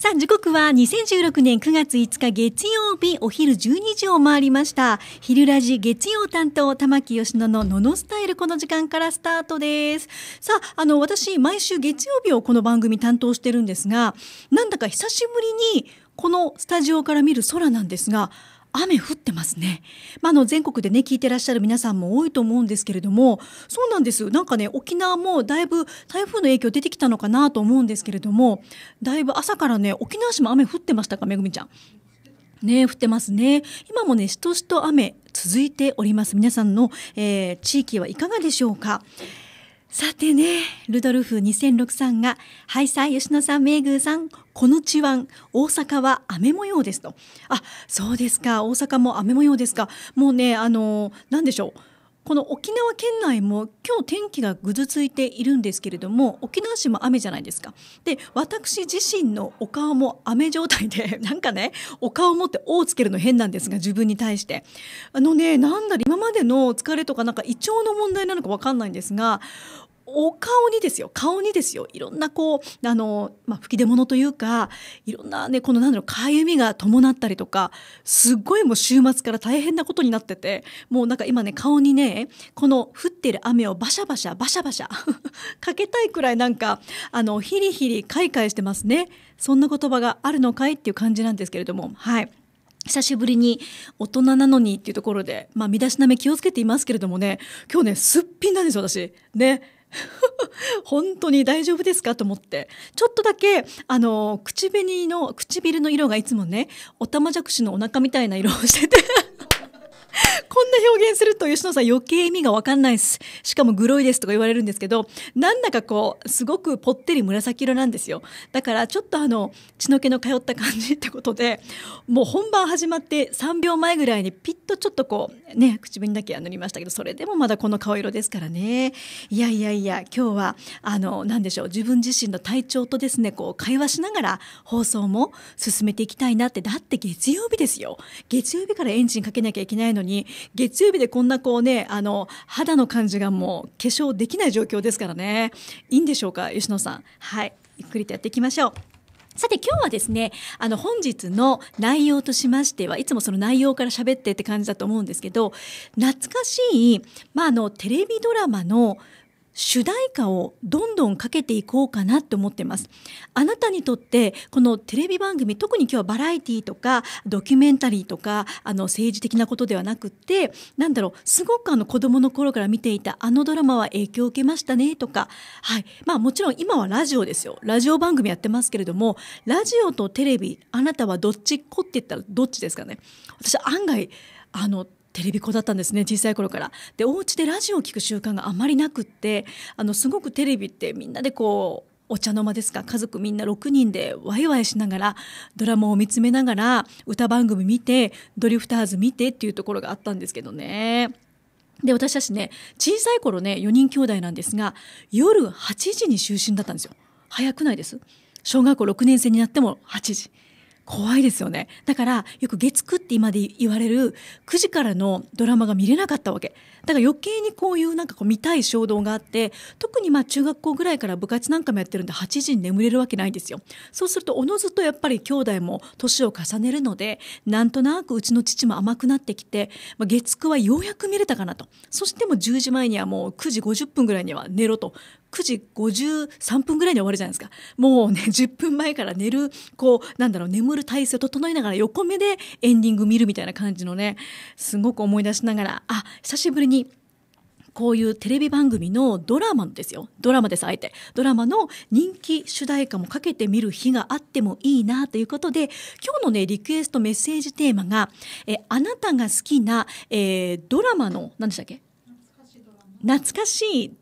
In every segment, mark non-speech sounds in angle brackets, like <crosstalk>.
さあ、時刻は2016年9月5日月曜日お昼12時を回りました。昼ラジ月曜担当、玉木吉野のののスタイルこの時間からスタートです。さあ、あの、私、毎週月曜日をこの番組担当してるんですが、なんだか久しぶりにこのスタジオから見る空なんですが、雨降ってますね。まあ、あの全国でね聞いてらっしゃる皆さんも多いと思うんですけれども、そうなんです。なんかね沖縄もだいぶ台風の影響出てきたのかなと思うんですけれども、だいぶ朝からね沖縄市も雨降ってましたかめぐみちゃん。ね、降ってますね。今もね、しとしと雨続いております。皆さんの、えー、地域はいかがでしょうか。さてね、ルドルフ2006さんが、はいさい、吉野さん、明宮さん、この地湾、大阪は雨模様ですと。あ、そうですか、大阪も雨模様ですか。もうね、あの、なんでしょう。この沖縄県内も今日天気がぐずついているんですけれども沖縄市も雨じゃないですかで私自身のお顔も雨状態で <laughs> なんかねお顔持って「お」をつけるの変なんですが自分に対してあのねなんだろ今までの疲れとかなんか胃腸の問題なのか分かんないんですがお顔にですよ顔にですよいろんなこうあの、まあ、吹き出物というかいろんなねこのんだろうかゆみが伴ったりとかすっごいもう週末から大変なことになっててもうなんか今ね顔にねこの降ってる雨をバシャバシャバシャバシャ <laughs> かけたいくらいなんかあのヒリヒリカイカイしてますねそんな言葉があるのかいっていう感じなんですけれどもはい。久しぶりに大人なのにっていうところで、まあ、身だしなみ気をつけていますけれどもね、今日ね、すっぴんなんですよ、私。ね。<laughs> 本当に大丈夫ですかと思って。ちょっとだけ、あの、唇の、唇の色がいつもね、おたまじゃくしのお腹みたいな色をしてて <laughs> こんな表現すると吉野さん余計意味がわかんないです。しかもグロいですとか言われるんですけど、なんだかこう、すごくぽってり紫色なんですよ。だからちょっとあの、血の気の通った感じってことで、もう本番始まって3秒前ぐらいにピッとちょっとこう、ね、唇だけ塗りましたけど、それでもまだこの顔色ですからね。いやいやいや、今日は、あの、なんでしょう、自分自身の体調とですね、こう、会話しながら放送も進めていきたいなって、だって月曜日ですよ。月曜日からエンジンかけなきゃいけないののに月曜日でこんなこうねあの肌の感じがもう化粧できない状況ですからねいいんでしょうか吉野さんはいゆっくりとやっていきましょう。さて今日はですね、あの本日の内容としましては、いつもその内容から喋ってって感じだと思うんですけど、懐かしい、まあ、あのテレビドラマの主題歌をどんどんかけていこうかなって思ってますあなたにとってこのテレビ番組特に今日はバラエティとかドキュメンタリーとかあの政治的なことではなくってなんだろうすごくあの子供の頃から見ていたあのドラマは影響を受けましたねとかはいまあもちろん今はラジオですよラジオ番組やってますけれどもラジオとテレビあなたはどっちっこって言ったらどっちですかね私案外あのテレビ子だったんですね小さい頃からでお家でラジオを聞く習慣があまりなくってあのすごくテレビってみんなでこうお茶の間ですか家族みんな6人でワイワイしながらドラマを見つめながら歌番組見てドリフターズ見てっていうところがあったんですけどね。で私たちね小さい頃ね4人兄弟なんですが夜8時に就寝だったんですよ早くないです小学校6年生になっても8時怖いですよねだからよく月9って今で言われる9時からのドラマが見れなかったわけだから余計にこういうなんかこう見たい衝動があって特にまあ中学校ぐらいから部活なんかもやってるんで8時に眠れるわけないんですよそうするとおのずとやっぱり兄弟も年を重ねるのでなんとなくうちの父も甘くなってきて、まあ、月9はようやく見れたかなとそしてもう10時前にはもう9時50分ぐらいには寝ろと9時53分ぐらいに終わるじゃないですかもうね10 <laughs> 分前から寝るこうなんだろう眠る体勢を整えながら横目でエンディング見るみたいな感じのねすごく思い出しながらあ久しぶりにこういうテレビ番組のドラマですよドラマですあえてドラマの人気主題歌もかけてみる日があってもいいなということで今日のねリクエストメッセージテーマがえあなたが好きな、えー、ドラマの何でしたっけ懐かしい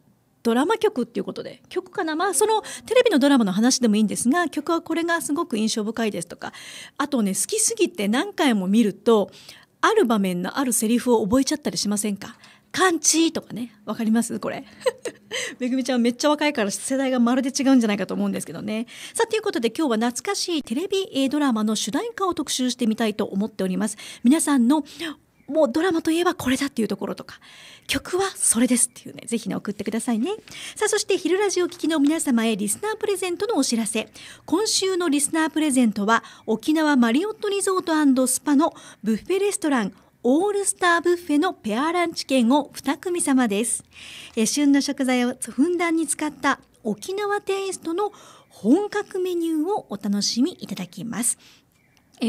ドラマ曲っていうことで曲かなまあそのテレビのドラマの話でもいいんですが曲はこれがすごく印象深いですとかあとね好きすぎて何回も見るとある場面のあるセリフを覚えちゃったりしませんか感知とかね。わかりますこれ。<laughs> めぐみちゃんめっちゃ若いから世代がまるで違うんじゃないかと思うんですけどね。さあ、ということで今日は懐かしいテレビドラマの主題歌を特集してみたいと思っております。皆さんのもうドラマといえばこれだっていうところとか曲はそれですっていうねぜひね送ってくださいねさあそして「昼ラジオ」聞聴きの皆様へリスナープレゼントのお知らせ今週のリスナープレゼントは沖縄マリオットリゾートスパのブッフェレストランオールスターブッフェのペアランチ券を2組様ですえ旬の食材をふんだんに使った沖縄テイストの本格メニューをお楽しみいただきます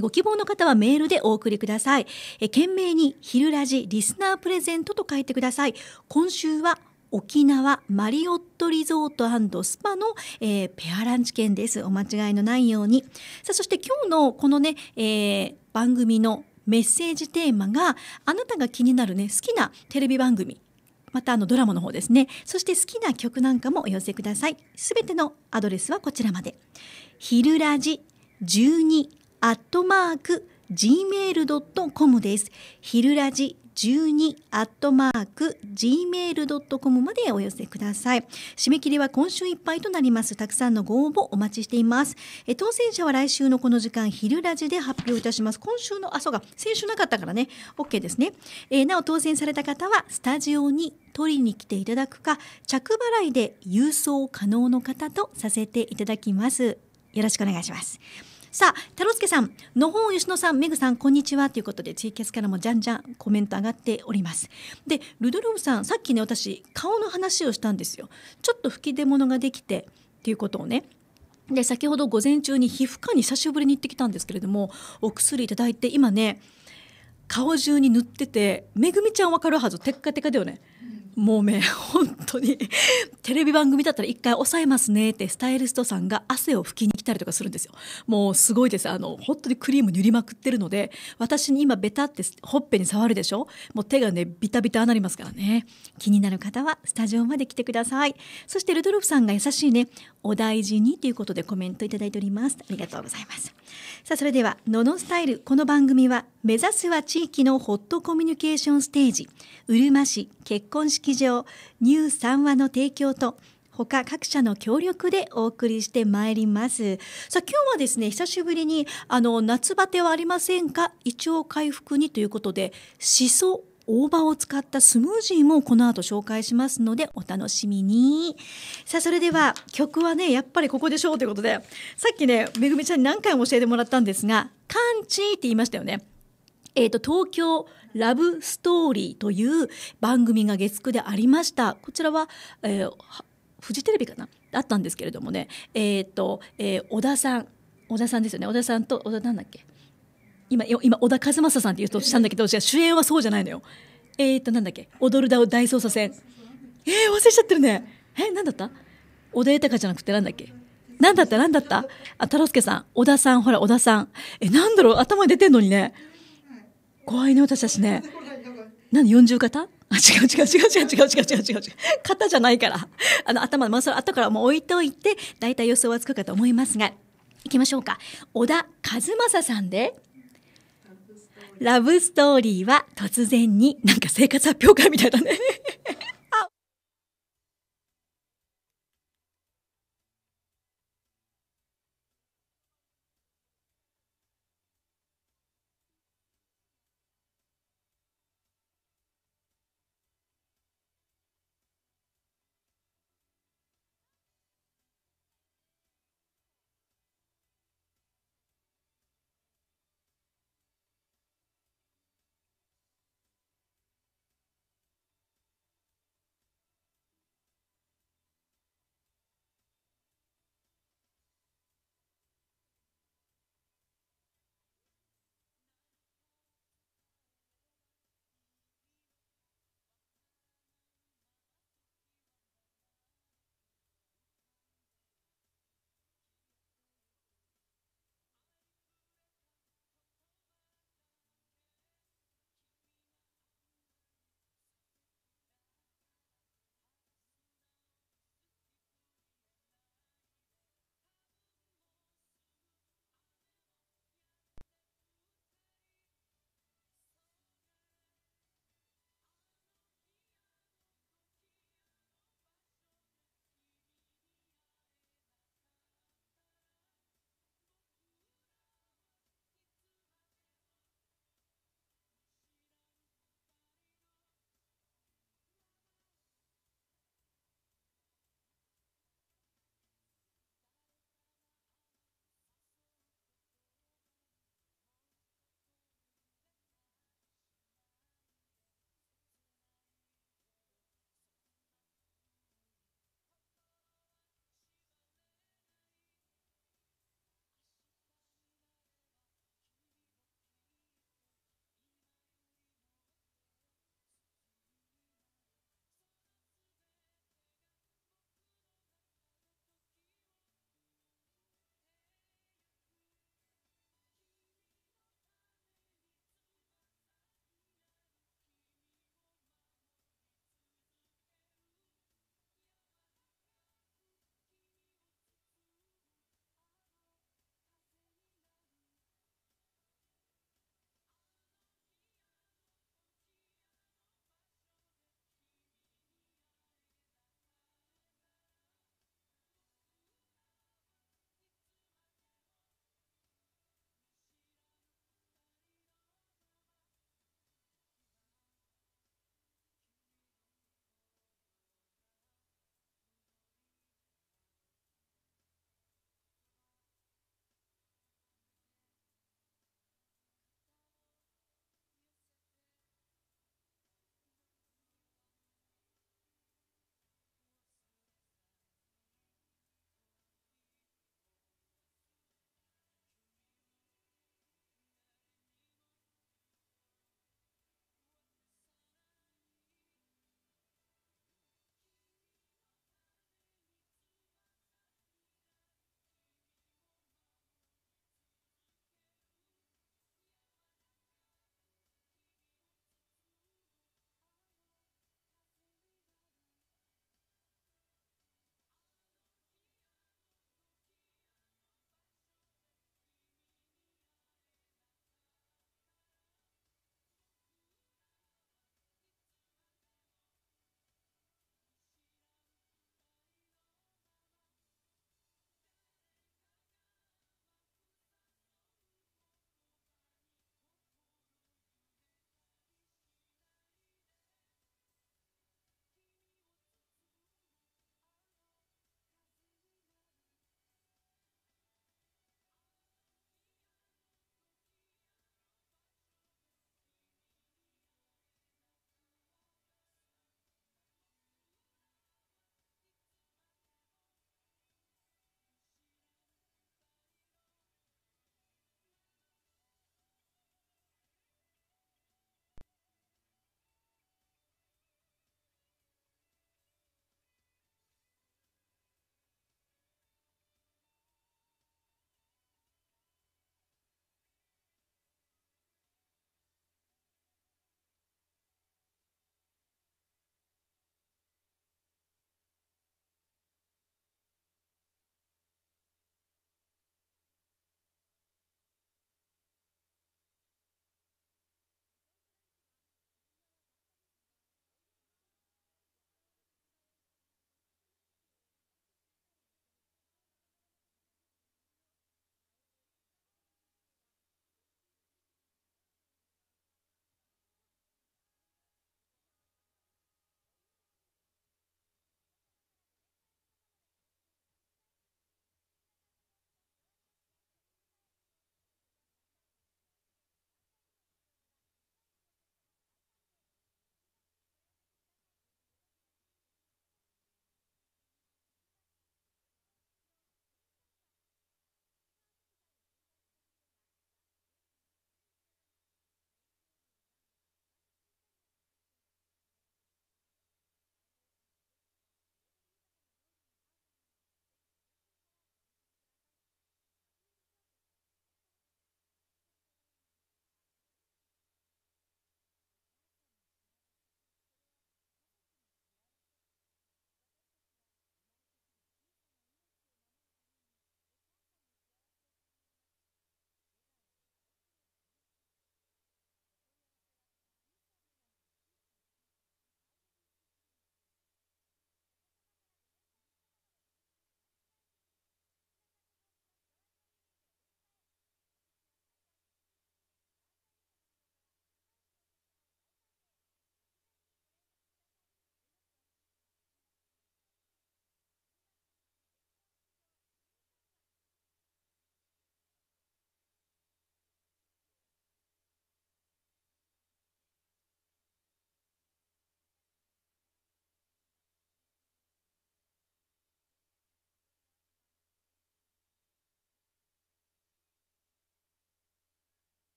ご希望の方はメールでお送りください。え懸命に昼ラジリスナープレゼントと書いてください。今週は沖縄マリオットリゾートスパの、えー、ペアランチ券です。お間違いのないように。さあ、そして今日のこのね、えー、番組のメッセージテーマが、あなたが気になるね、好きなテレビ番組。またあのドラマの方ですね。そして好きな曲なんかもお寄せください。すべてのアドレスはこちらまで。ヒルラジ12アットマーク gmail.com です。ひるらじ12アットマーク gmail.com までお寄せください。締め切りは今週いっぱいとなります。たくさんのご応募お待ちしています。え当選者は来週のこの時間、昼ラジで発表いたします。今週の、あ、そうか、先週なかったからね、OK ですね。えなお当選された方は、スタジオに取りに来ていただくか、着払いで郵送可能の方とさせていただきます。よろしくお願いします。さあ太郎介さん野本吉野さんめぐさんこんにちはということでツイキャスからもじゃんじゃんコメント上がっておりますでルドルフさんさっきね私顔の話をしたんですよちょっと吹き出物ができてっていうことをねで先ほど午前中に皮膚科に久しぶりに行ってきたんですけれどもお薬いただいて今ね顔中に塗っててめぐみちゃんわかるはずテッカテカだよねもうね本当にテレビ番組だったら一回抑えますねってスタイリストさんが汗を拭きに来たりとかするんですよもうすごいですあの本当にクリーム塗りまくってるので私に今ベタってほっぺに触るでしょもう手がねビタビタになりますからね気になる方はスタジオまで来てくださいそしてルドルフさんが優しいねお大事にということでコメントいただいておりますありがとうございますさあそれではのノスタイルこの番組は目指すは地域のホットコミュニケーションステージうるま市結婚式場ニュー三話の提供と他各社の協力でお送りしてまいります。さあ今日はですね久しぶりにあの夏バテはありませんか胃腸回復にということでしそ大葉を使ったスムージーもこの後紹介しますのでお楽しみにさあそれでは曲はねやっぱりここでしょうということでさっきねめぐみちゃんに何回も教えてもらったんですが「カンチー」って言いましたよね。えっ、ー、と、東京ラブストーリーという番組が月9でありました。こちらは、えー、フジテレビかなあったんですけれどもね、えっ、ー、と、えー、小田さん、小田さんですよね、小田さんと、小田なんだっけ今、今、小田和正さんって言うとしたんだけど、<laughs> 主演はそうじゃないのよ。えっ、ー、と、なんだっけ踊るだを大捜査線。えー、忘れちゃってるね。え、な何だった小田豊じゃなくて何だっけ何だった何だったあ、太郎介さん、小田さん、ほら、小田さん。え、な何だろう頭に出てんのにね。怖いね、私たちね。何、40型あ、違う違う違う違う違う違う違う違う違う。肩じゃないから。あの、頭、まあ、それ後からもう置いといて、だいたい予想はつくかと思いますが、行きましょうか。小田和正さんで、ラブストーリーは突然になんか生活発表会みたいだね。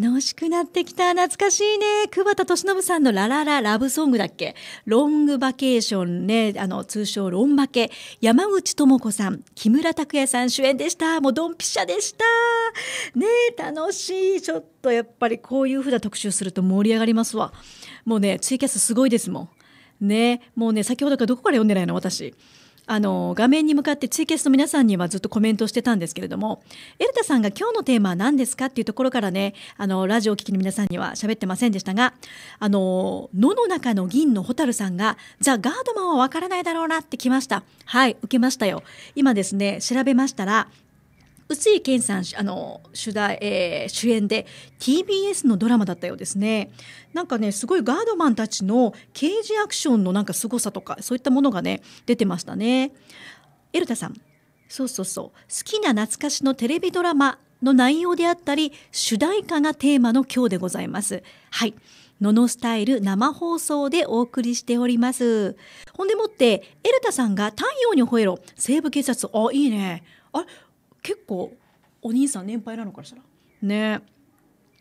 楽しくなってきた。懐かしいね。久保田利伸さんのララララブソングだっけロングバケーションね。あの、通称ロンバケ。山口智子さん、木村拓哉さん主演でした。もうドンピシャでした。ね楽しい。ちょっとやっぱりこういうふうな特集すると盛り上がりますわ。もうね、ツイキャスすごいですもん。ねもうね、先ほどからどこから読んでないの私。あの画面に向かってツイキャスの皆さんにはずっとコメントしてたんですけれどもエルタさんが今日のテーマは何ですかっていうところからねあのラジオを聴きの皆さんには喋ってませんでしたがあの野の中の銀の蛍さんがザ・ガードマンはわからないだろうなってきましたはい受けましたよ今ですね調べましたら宇津井健さんあの主題、えー、主演で TBS のドラマだったようですね。なんかねすごいガードマンたちの刑事アクションのなんか凄さとかそういったものがね出てましたね。エルタさんそうそうそう好きな懐かしのテレビドラマの内容であったり主題歌がテーマの今日でございます。はいノノスタイル生放送でお送りしております。ほんでもって、エルタさんが太陽に吠えろ、西部警察、あ、いいね。あれ結構お兄さん年配なのかしらね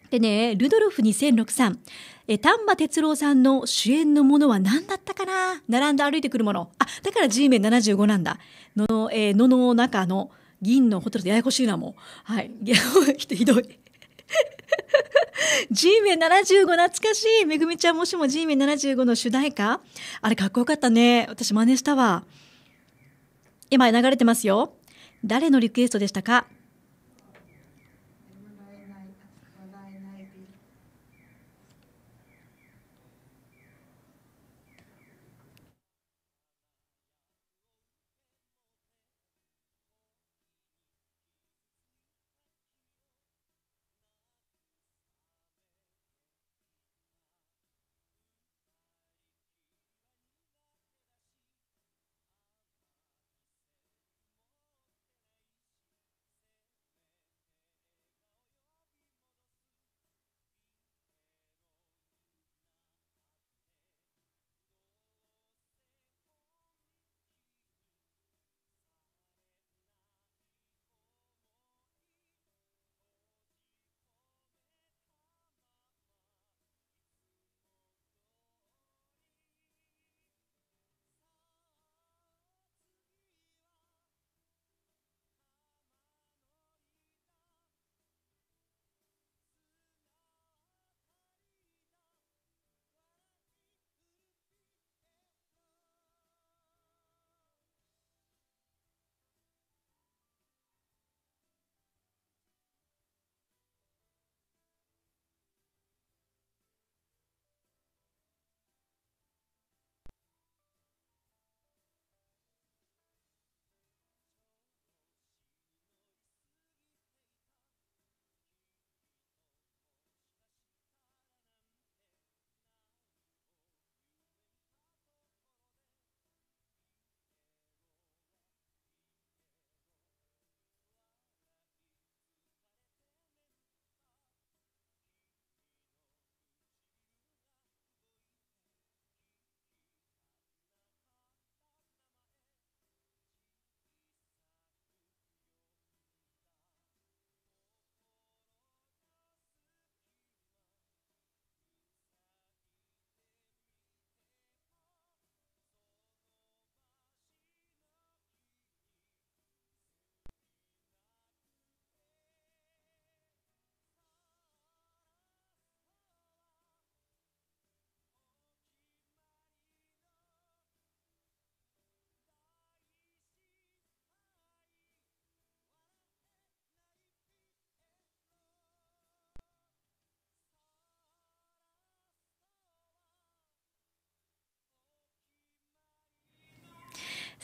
でねルドルフ2006さんえ丹波哲郎さんの主演のものは何だったかな並んで歩いてくるものあだから G メン75なんだの、えー、のの中の銀のホテルでややこしいなもうはい <laughs> ひどい <laughs> G メン75懐かしいめぐみちゃんもしも G メン75の主題歌あれかっこよかったね私真似したわ今流れてますよ誰のリクエストでしたか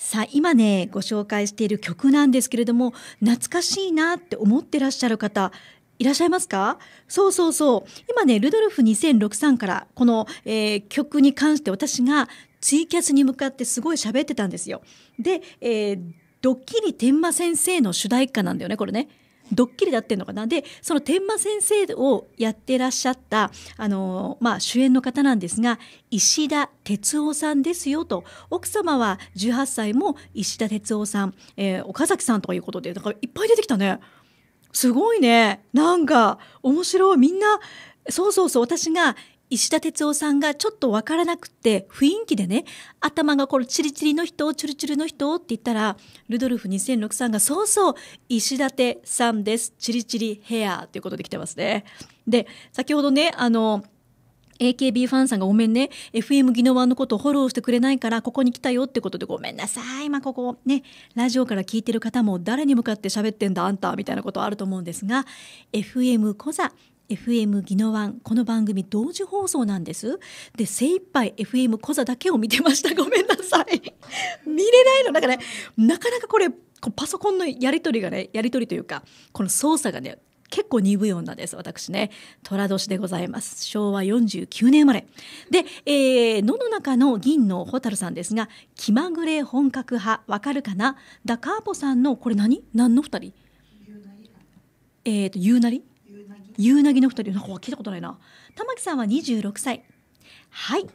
さあ今ねご紹介している曲なんですけれども懐かしいなって思ってらっしゃる方いらっしゃいますかそうそうそう。今ね、ルドルフ2006さんからこの、えー、曲に関して私がツイキャスに向かってすごい喋ってたんですよ。で、えー、ドッキリ天満先生の主題歌なんだよね、これね。ドッキリだってんのかなでその天満先生をやってらっしゃったあの、まあ、主演の方なんですが石田哲夫さんですよと奥様は18歳も石田哲夫さん、えー、岡崎さんということでだからいっぱい出てきたねすごいねなんか面白いみんなそうそうそう私が石田哲夫さんがちょっとわからなくて雰囲気でね頭がこれチリチリの人チュルチュルの人って言ったらルドルフ2006さんがそうそう石立さんですチリチリヘアということで来てますね。で先ほどねあの AKB ファンさんがごめんね FM 宜ワンのことをフォローしてくれないからここに来たよってことでごめんなさい今ここねラジオから聞いてる方も誰に向かって喋ってんだあんたみたいなことあると思うんですが FM コザ FM ギノワンこの番組同時放送なんですで精一杯 FM コ座だけを見てました <laughs> ごめんなさい見れないのだから、ね、なかなかこれパソコンのやり取りがねやり取りというかこの操作がね結構鈍い女です私ね寅年でございます昭和49年生まれで、えー、野の中の銀の蛍さんですが気まぐれ本格派わかるかなダカーポさんのこれ何何の二人えっ、ー、と言うなり夕凪の二人なんか聞いたことないな玉木さんは26歳はい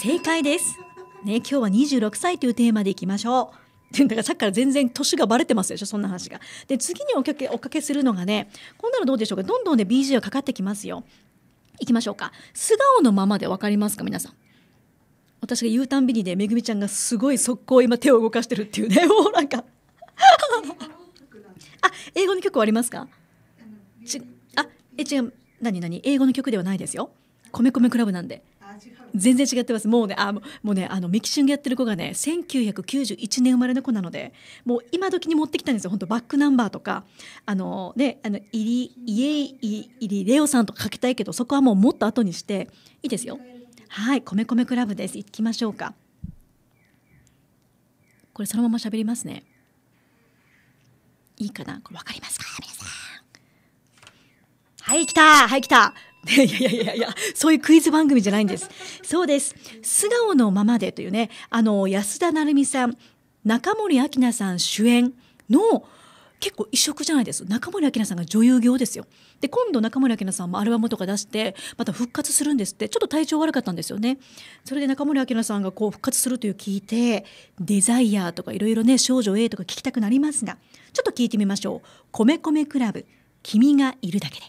正解ですね今日は26歳というテーマでいきましょうだからさっきから全然年がバレてますでしょそんな話が。で次におかけおかけするのがねこんなのどうでしょうかどんどんね BG がかかってきますよ。いきましょうか素顔のままで分かりますか皆さん。私が言うたんびにねめぐみちゃんがすごい速攻今手を動かしてるっていうね <laughs> もうなんかあ英語の曲ありますかちえ違う何何英語の曲ではないですよ米米クラブなんで全然違ってますもうねあもうねあのミキシングやってる子がね1991年生まれの子なのでもう今時に持ってきたんですよ本当バックナンバーとかあのねあのイリイエイイリレオさんとか書きたいけどそこはもうもっと後にしていいですよはい米米クラブです行きましょうかこれそのまま喋りますねいいかなこれ分かりますかはい、来たはい、来た <laughs> いやいやいやいや、そういうクイズ番組じゃないんです。そうです。素顔のままでというね、あの、安田成美さん、中森明菜さん主演の、結構異色じゃないです中森明菜さんが女優業ですよで今度中森明菜さんもアルバムとか出してまた復活するんですってちょっと体調悪かったんですよねそれで中森明菜さんがこう復活するという聞いてデザイアーとかいろいろね少女 A とか聞きたくなりますがちょっと聞いてみましょう「米米クラブ君がいるだけで」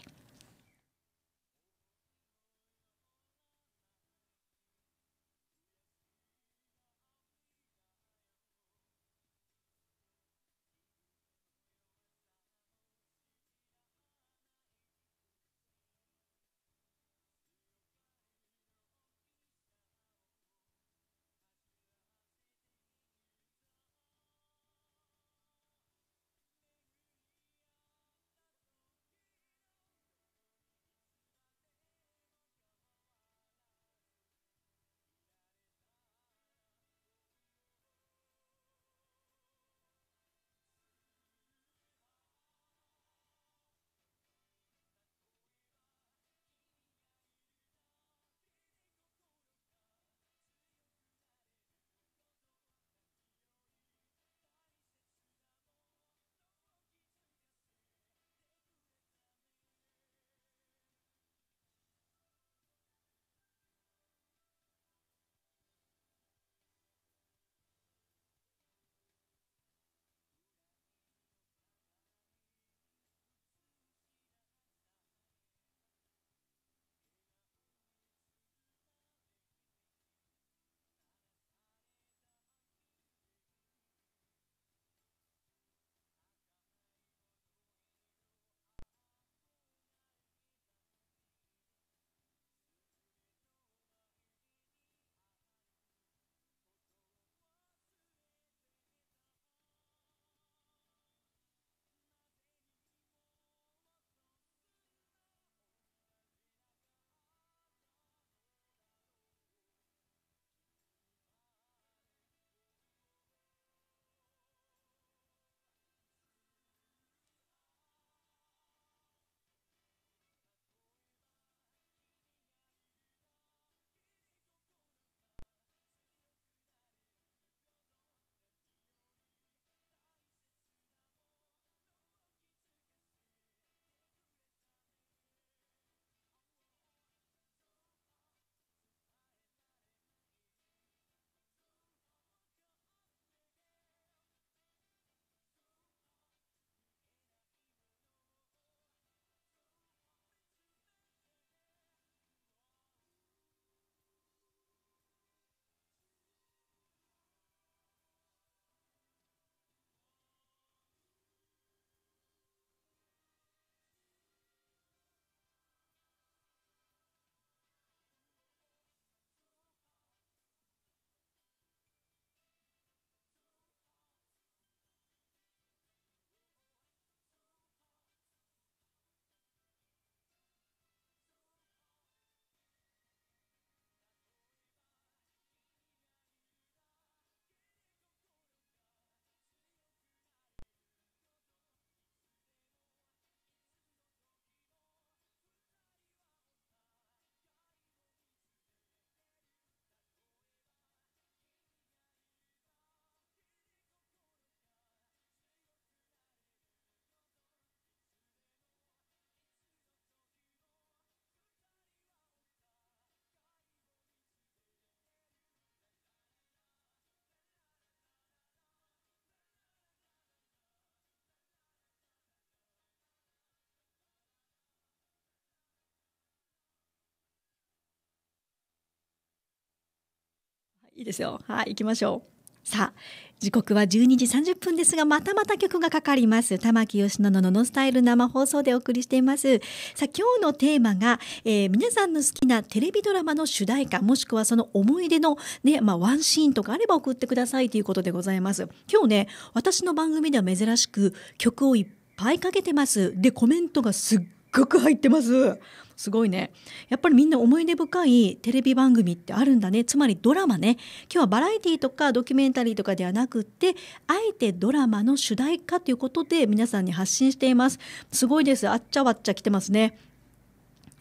いいですよ。はい、行きましょう。さあ、時刻は12時30分ですが、またまた曲がかかります。玉木義野のののスタイル生放送でお送りしています。さあ、今日のテーマが、えー、皆さんの好きなテレビドラマの主題歌、もしくはその思い出のね、まあ、ワンシーンとかあれば送ってくださいということでございます。今日ね、私の番組では珍しく曲をいっぱいかけてます。で、コメントがすっごく入ってます。すごいねやっぱりみんな思い出深いテレビ番組ってあるんだねつまりドラマね今日はバラエティとかドキュメンタリーとかではなくてあえてドラマの主題歌ということで皆さんに発信していますすごいですあっちゃわっちゃ来てますね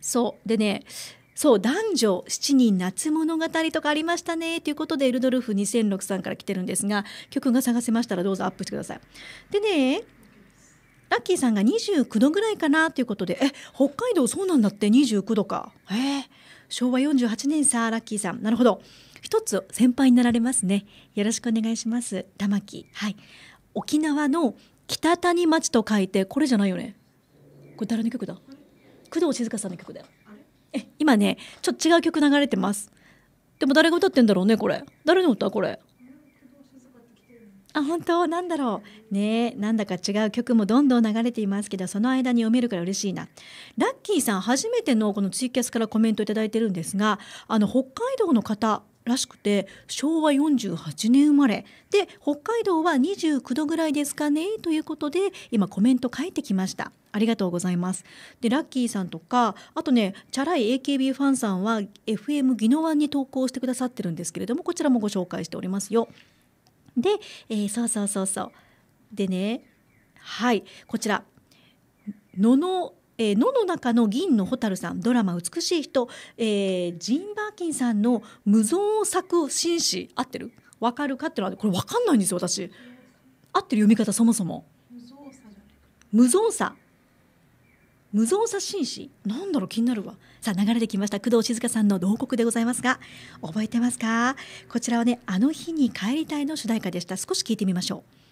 そうでねそう男女7人夏物語とかありましたねということでエルドルフ2006さんから来てるんですが曲が探せましたらどうぞアップしてください。でねラッキーさんが29度ぐらいかなということでえ北海道そうなんだって29度かえー、昭和48年さラッキーさんなるほど一つ先輩になられますねよろしくお願いします玉木はい沖縄の北谷町と書いてこれじゃないよねこれ誰の曲だ工藤静香さんの曲だよえ今ねちょっと違う曲流れてますでも誰が歌ってんだろうねこれ誰の歌これあ本当なんだろうねなんだか違う曲もどんどん流れていますけどその間に読めるから嬉しいなラッキーさん初めてのこのツイキャスからコメント頂いてるんですがあの北海道の方らしくて昭和48年生まれで北海道は29度ぐらいですかねということで今コメント書いてきましたありがとうございますでラッキーさんとかあとねチャラい AKB ファンさんは FM 宜野湾に投稿してくださってるんですけれどもこちらもご紹介しておりますよで、えー、そうそうそうそうでねはいこちら野のえー、のの中の銀の蛍さんドラマ「美しい人」えー、ジン・バーキンさんの「無造作紳士」合ってるわかるかっていうのはこれ分かんないんですよ私合ってる読み方そもそも無造作無造作紳士なんだろう気になるわさあ流れてきました工藤静香さんの同国でございますが覚えてますかこちらはねあの日に帰りたいの主題歌でした少し聞いてみましょう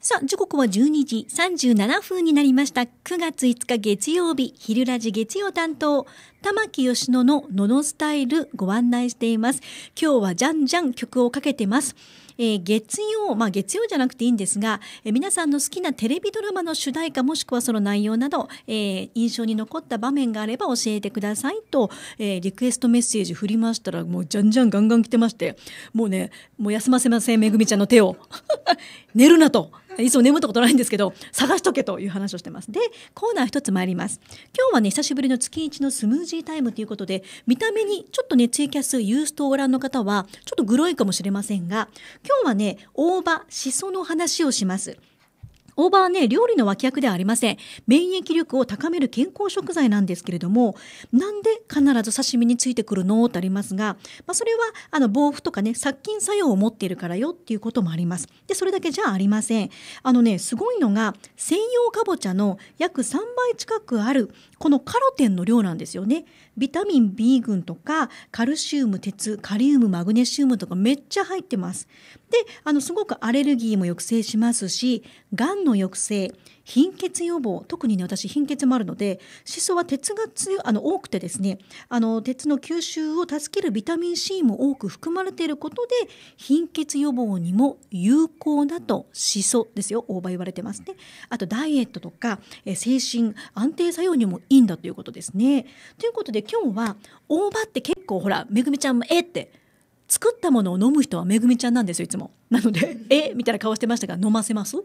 さあ、時刻は12時37分になりました。9月5日月曜日、昼ラジ月曜担当、玉木義野のののスタイルご案内しています。今日はじゃんじゃん曲をかけてます。えー、月曜、まあ月曜じゃなくていいんですが、えー、皆さんの好きなテレビドラマの主題歌もしくはその内容など、えー、印象に残った場面があれば教えてくださいと、えリクエストメッセージ振りましたら、もうじゃんじゃんガンガン来てまして、もうね、もう休ませません、めぐみちゃんの手を。<laughs> 寝るなと。いつも眠ったことないんですけど探しとけという話をしてますでコーナー一つ参ります今日はね久しぶりの月一のスムージータイムということで見た目にちょっとねツイキャスユーストをご覧の方はちょっとグロいかもしれませんが今日はね大葉しその話をします大葉はね料理の脇役ではありません免疫力を高める健康食材なんですけれどもなんで必ず刺身についてくるのとありますが、まあ、それはあの防腐とかね殺菌作用を持っているからよっていうこともありますでそれだけじゃありませんあのねすごいのが専用かぼちゃの約3倍近くあるこのカロテンの量なんですよねビタミン B 群とかカルシウム鉄カリウムマグネシウムとかめっちゃ入ってますあのすごくアレルギーも抑制しますしがんの抑制貧血予防特にね私貧血もあるのでしそは鉄が強あの多くてですねあの鉄の吸収を助けるビタミン C も多く含まれていることで貧血予防にも有効だとしそですよ大葉言われてますねあとダイエットとか、え精神安定作用にもいいんだということですね。ということで今日は大葉って結構ほらめぐみちゃんもえって作ったものを飲む人はめぐみちゃんなんですよいつもなので「えみたいな顔してましたが飲ませますで1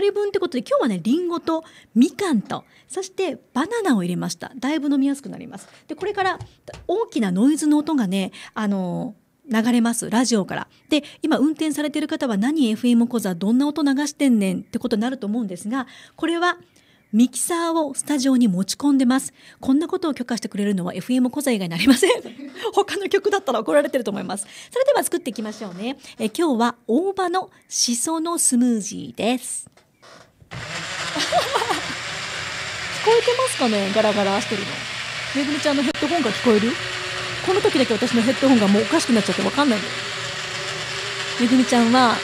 人分ってことで今日はねりんごとみかんとそしてバナナを入れましただいぶ飲みやすくなりますでこれから大きなノイズの音がねあの流れますラジオからで今運転されてる方は何 FM 講座どんな音流してんねんってことになると思うんですがこれは「ミキサーをスタジオに持ち込んでますこんなことを許可してくれるのは FM 小座以外になりません <laughs> 他の曲だったら怒られてると思いますそれでは作っていきましょうねえ今日は大葉のしそのスムージーです <laughs> 聞こえてますかねガラガラしてるのめぐみちゃんのヘッドホンが聞こえるこの時だけ私のヘッドホンがもうおかしくなっちゃってわかんないのめぐみちゃんは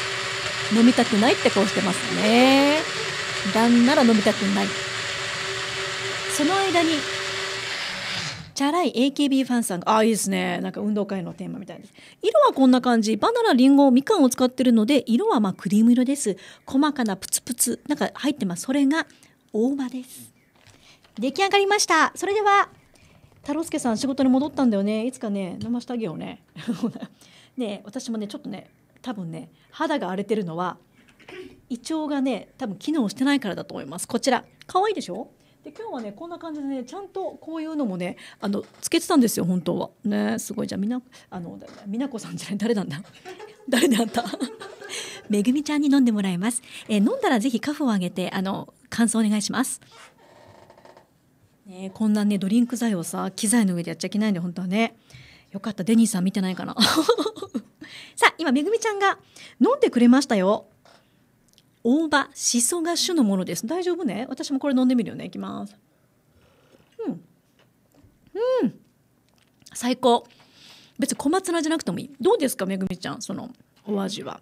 飲みたくないって顔してますねなんなら飲みたくないその間にチャラい AKB ファンさんが、あ、いいですね。なんか運動会のテーマみたいです。色はこんな感じ。バナナ、リンゴ、みかんを使ってるので、色はまあクリーム色です。細かなプツプツ、なんか入ってます。それが大葉です。出来上がりました。それでは、太郎介さん仕事に戻ったんだよね。いつかね、飲ましてあげようね。<laughs> ね私もね、ちょっとね、多分ね、肌が荒れてるのは、胃腸がね多分機能してないからだと思いますこちら可愛いでしょで今日はねこんな感じでねちゃんとこういうのもねあのつけてたんですよ本当はねすごいじゃあみなあのみなこさんじゃない誰なんだ <laughs> 誰であった <laughs> めぐみちゃんに飲んでもらいます、え飲んだらぜひカフをあげてあの感想お願いしますねこんなねドリンク剤をさ機材の上でやっちゃいけないんで本当はねよかったデニーさん見てないかな <laughs> さあ今めぐみちゃんが飲んでくれましたよ大葉しそが種のものです大丈夫ね私もこれ飲んでみるよねいきますうんうん最高別に小松菜じゃなくてもいいどうですかめぐみちゃんそのお味は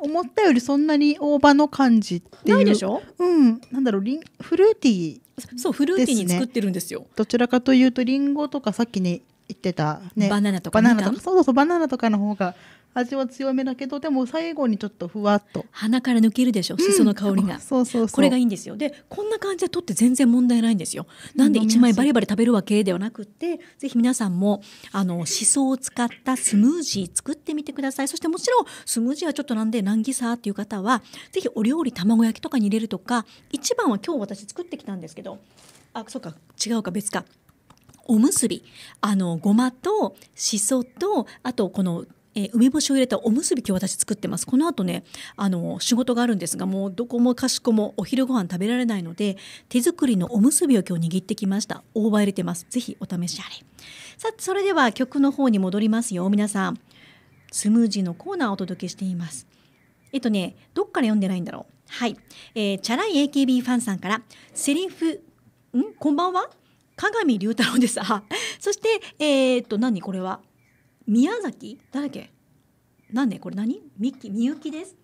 思ったよりそんなに大葉の感じってないでしょうんなんだろうリンフルーティー、そうフルーティーに作ってるんですよどちらかというとりんごとかさっきに言ってた、ね、バナナとか、ね、バナナとかそうそうバナナとかの方が味は強めだけどでも最後にちょっとふわっと鼻から抜けるでしょ、うん、シの香りがそうそうこれがいいんですよでこんな感じで取って全然問題ないんですよなんで1枚バリバリ食べるわけではなくてぜひ皆さんもあのしそを使ったスムージー作ってみてくださいそしてもちろんスムージーはちょっとなんで難儀さっていう方はぜひお料理卵焼きとかに入れるとか一番は今日私作ってきたんですけどあそうか違うか別かおむすびあのごまとしそとあとこのえー、梅干しを入れたおむすび今日私作ってますこの後ねあの仕事があるんですがもうどこもかしこもお昼ご飯食べられないので手作りのおむすびを今日握ってきました大葉入れてますぜひお試しあれさあそれでは曲の方に戻りますよ皆さんスムージーのコーナーをお届けしていますえっとねどっから読んでないんだろうはい、えー、チャラい AKB ファンさんからセリフんこんばんは鏡龍太郎ですあそしてえー、っと何これは宮崎誰だっけなんでこれ何みきみゆきです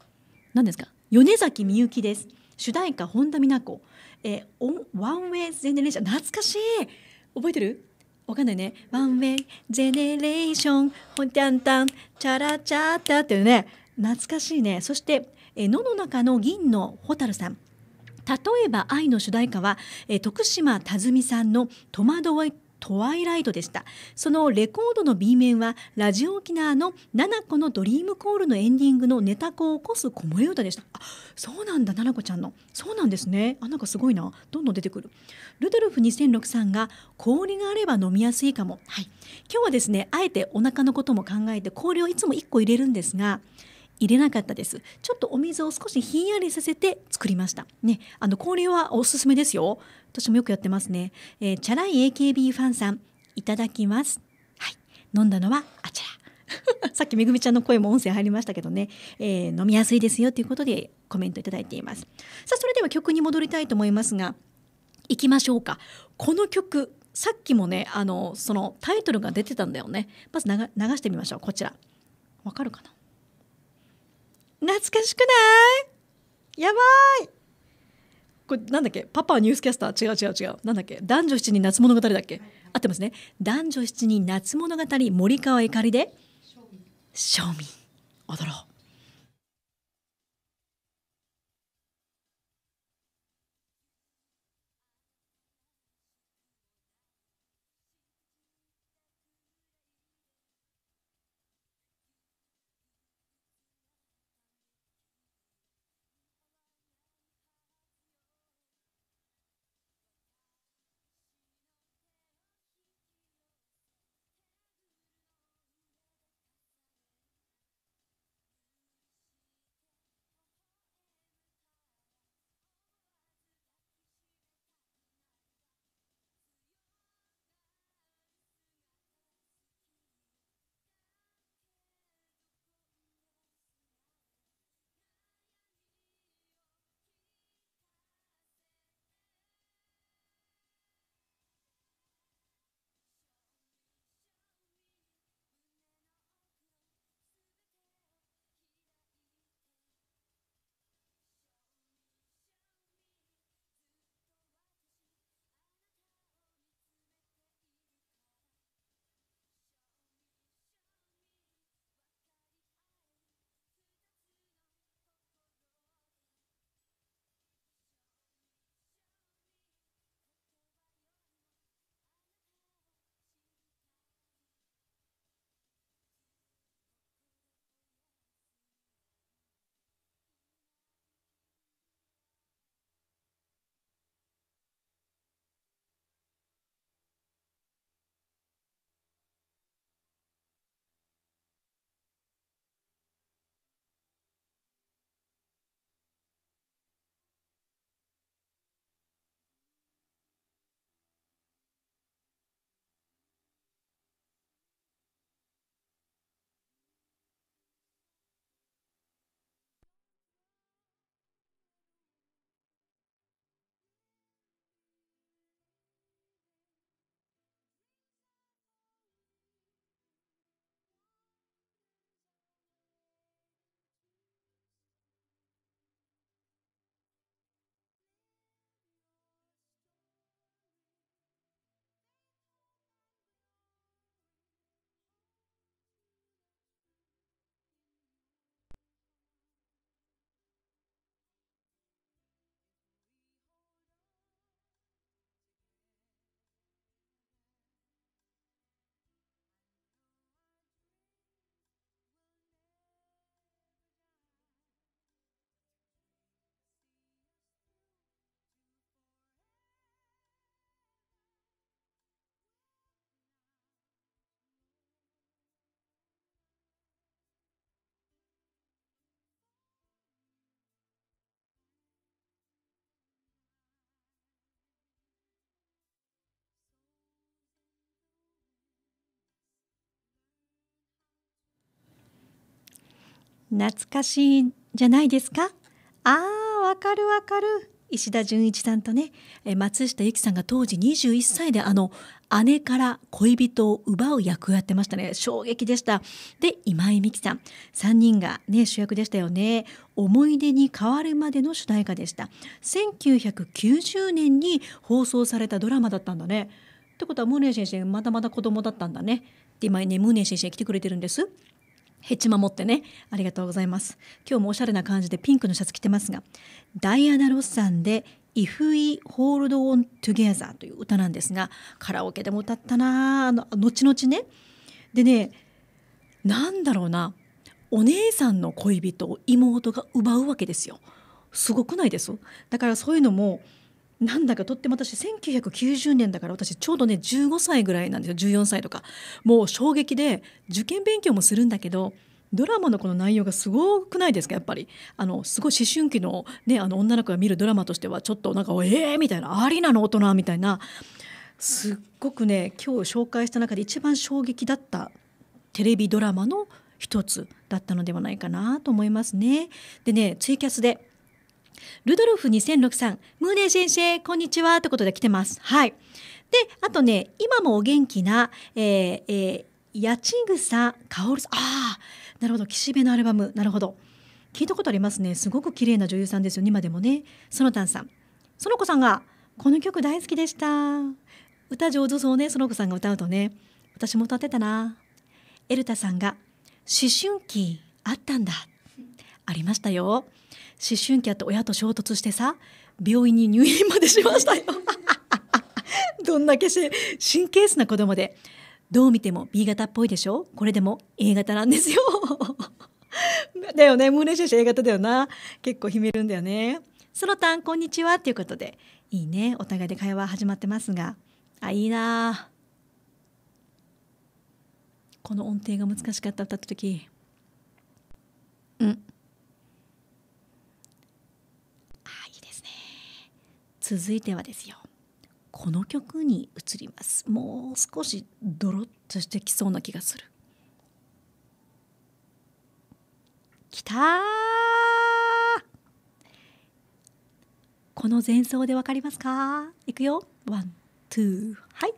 何ですか米崎みゆきです主題歌本田美奈子、えー、ワンウェイゼネレーション懐かしい覚えてるわかんないねワンウェイゼネレーションほんたんたんチャラチャータっていね懐かしいねそして「え野の中の銀の蛍さん」例えば愛の主題歌は、え徳島たずみさんの「戸惑いトワイライトでしたそのレコードの B 面はラジオ沖縄の七子のドリームコールのエンディングのネタ子を起こす子守歌でしたあそうなんだ七子ちゃんのそうなんですねあなんかすごいなどんどん出てくるルドルフ2006さんが氷があれば飲みやすいかもはい今日はですねあえてお腹のことも考えて氷をいつも1個入れるんですが入れなかったですちょっとお水を少しひんやりさせて作りましたねあの氷はおすすめですよ私もよくやってますね、えー、チャラい AKB ファンさんいただきますはい飲んだのはあちら <laughs> さっきめぐみちゃんの声も音声入りましたけどね、えー、飲みやすいですよということでコメントいただいていますさあそれでは曲に戻りたいと思いますが行きましょうかこの曲さっきもねあのそのタイトルが出てたんだよねまず流してみましょうこちらわかるかな懐かしくないやばいこれなんだっけパパはニュースキャスター違う違う違うなんだっけ男女七人夏物語だっけ合ってますね男女七人夏物語森川ゆかりで庶民踊ろう懐かしいんじゃないですかああわかるわかる石田純一さんとね松下由紀さんが当時21歳であの姉から恋人を奪う役をやってましたね衝撃でしたで今井美樹さん3人がね主役でしたよね思い出に変わるまでの主題歌でした1990年に放送されたドラマだったんだねってことはムーネ先生まだまだ子供だったんだねで今井ねムーネ先生来てくれてるんですヘチマ持ってねありがとうございます今日もおしゃれな感じでピンクのシャツ着てますがダイアナ・ロスさんで If We Hold On Together という歌なんですがカラオケでも歌ったなあの後々ねでねなんだろうなお姉さんの恋人を妹が奪うわけですよすごくないですだからそういうのもなんだかとっても私1990年だから私ちょうどね15歳ぐらいなんですよ14歳とかもう衝撃で受験勉強もするんだけどドラマのこの内容がすごくないですかやっぱりあのすごい思春期の,、ね、あの女の子が見るドラマとしてはちょっとなんかええー、みたいなありなの大人みたいなすっごくね今日紹介した中で一番衝撃だったテレビドラマの一つだったのではないかなと思いますね。でねツイキャスでルドルフ2006さん、ムーネ先生、こんにちは、ということで来てます。はい。で、あとね、今もお元気な、えー、えー、八千草さん。ああ、なるほど、岸辺のアルバム、なるほど。聞いたことありますね。すごく綺麗な女優さんですよね、今でもね。そのたんさん。その子さんが、この曲大好きでした。歌上手そうね、その子さんが歌うとね。私も歌ってたな。エルタさんが、思春期あったんだ。ありましたよ。思春期やって親と衝突してさ病院に入院までしましたよ <laughs> どんだけし神経質な子供でどう見ても B 型っぽいでしょこれでも A 型なんですよ <laughs> だよね胸写真 A 型だよな結構秘めるんだよねそのたんこんにちはっていうことでいいねお互いで会話始まってますがあいいなこの音程が難しかった歌った時うん続いてはですよこの曲に移りますもう少しドロッとしてきそうな気がするきたこの前奏でわかりますかいくよワン、ツー、はい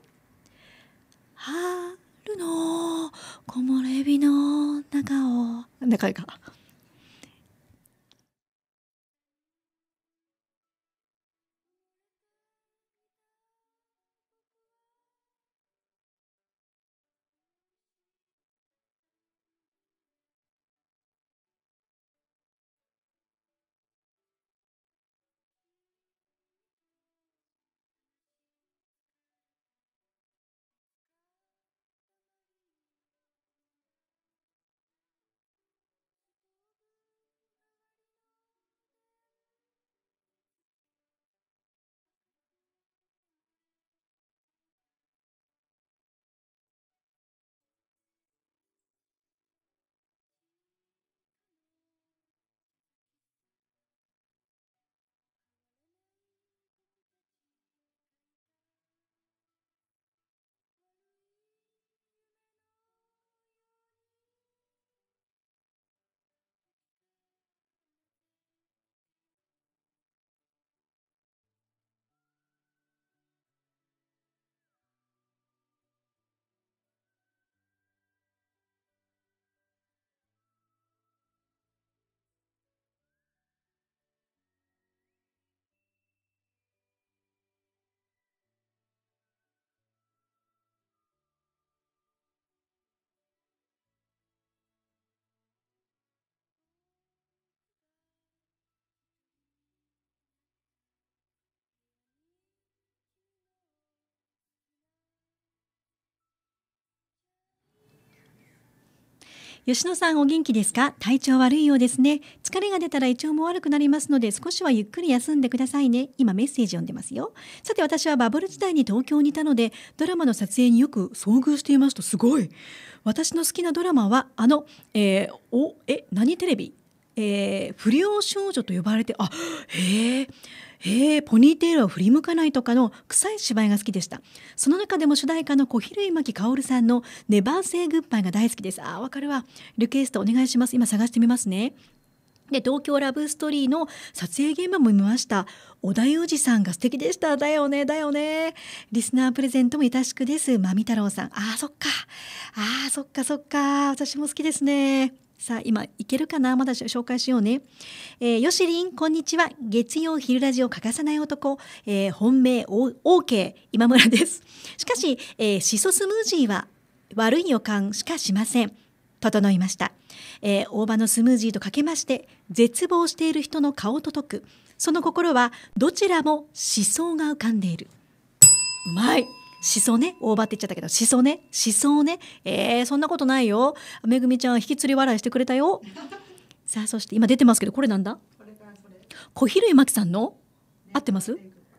春の木漏れ日の中を中か吉野さんお元気ですか体調悪いようですね疲れが出たら胃腸も悪くなりますので少しはゆっくり休んでくださいね今メッセージ読んでますよさて私はバブル時代に東京にいたのでドラマの撮影によく遭遇していましたすごい私の好きなドラマはあの、えー、おえ何テレビ、えー、不良少女と呼ばれてあへえーええポニーテールを振り向かないとかの臭い芝居が好きでしたその中でも主題歌の小比類巻薫さんの「ネバーセグッバイ」が大好きですあわかるわリクエストお願いします今探してみますねで東京ラブストーリーの撮影現場も見ました小田裕二さんが素敵でしただよねだよねリスナープレゼントもいたしくですまみ太郎さんあーそっかあーそっかそっか私も好きですねさあ今いけるかなまだ紹介しようね、えー、よしりんこんにちは月曜昼ラジオ欠かさない男、えー、本命 OK 今村ですしかし、えー、シソスムージーは悪い予感しかしません整いました、えー、大葉のスムージーとかけまして絶望している人の顔と解くその心はどちらも思想が浮かんでいるうまいしそね、大葉って言っちゃったけど、しそね、しそね、えー、そんなことないよ。めぐみちゃん、引きつり笑いしてくれたよ。<laughs> さあ、そして今出てますけど、これなんだ小比類巻さんの合ってます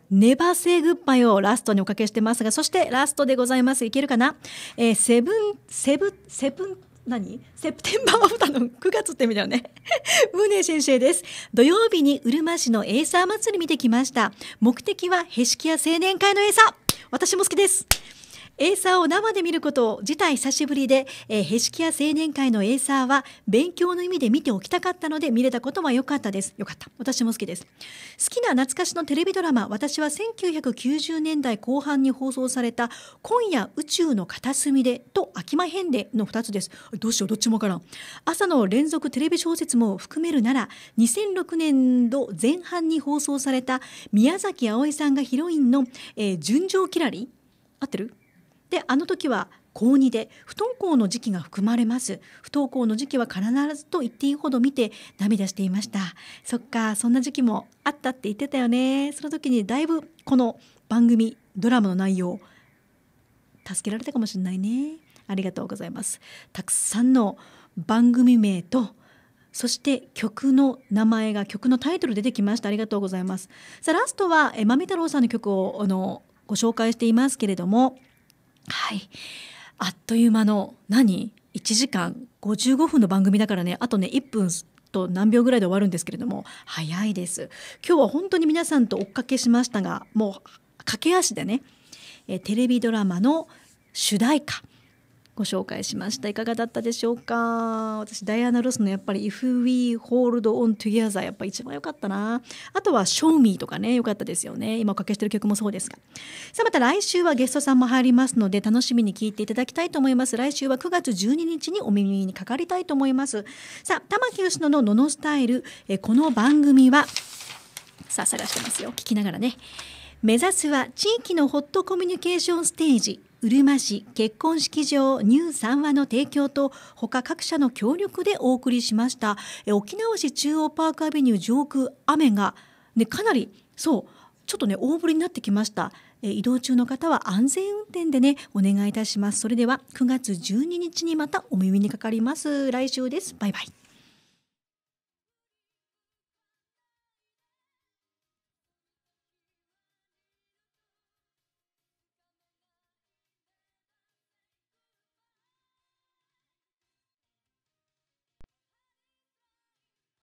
ネバセグッパイをラストにおかけしてますが、そしてラストでございます。いけるかなえー、セブン、セブン、セブン、何セプテンバーオフタの9月って意味だよね。<laughs> ムネ先生です。土曜日にうるま市のエイサー祭り見てきました。目的はヘシキア青年会のエイサー。私も好きですエイサーを生で見ること自体久しぶりで、えー、ヘシキア青年会のエイサーは勉強の意味で見ておきたかったので見れたことは良かったです。良かった。私も好きです。好きな懐かしのテレビドラマ、私は1990年代後半に放送された今夜宇宙の片隅でと秋間編での2つです。どうしよう、どっちもわからん。朝の連続テレビ小説も含めるなら、2006年度前半に放送された宮崎葵さんがヒロインの、えー、純情キラリ合ってるであの時は高2で不登校の時期が含まれます不登校の時期は必ずと言っていいほど見て涙していましたそっかそんな時期もあったって言ってたよねその時にだいぶこの番組ドラマの内容助けられたかもしれないねありがとうございますたくさんの番組名とそして曲の名前が曲のタイトル出てきましたありがとうございますさあラストはまみ太郎さんの曲をあのご紹介していますけれどもはいあっという間の何1時間55分の番組だからねあとね1分と何秒ぐらいで終わるんですけれども早いです今日は本当に皆さんと追っかけしましたがもう駆け足でねえテレビドラマの主題歌ご紹介しましたいかがだったでしょうか私ダイアナ・ロスのやっぱり「If We Hold On Together」やっぱ一番良かったなあとは「Show Me」とかね良かったですよね今おかけしてる曲もそうですがさあまた来週はゲストさんも入りますので楽しみに聞いていただきたいと思います来週は9月12日にお耳にかかりたいと思いますさあ玉木吉野の「ののスタイル」えこの番組はさあ探してますよ聞きながらね目指すは地域のホットコミュニケーションステージうるま市結婚式場ニュー3話の提供と他各社の協力でお送りしましたえ沖縄市中央パークアベニュー上空雨が、ね、かなりそうちょっとね大降りになってきましたえ移動中の方は安全運転でねお願いいたしますそれでは9月12日にまたお耳にかかります来週ですバイバイ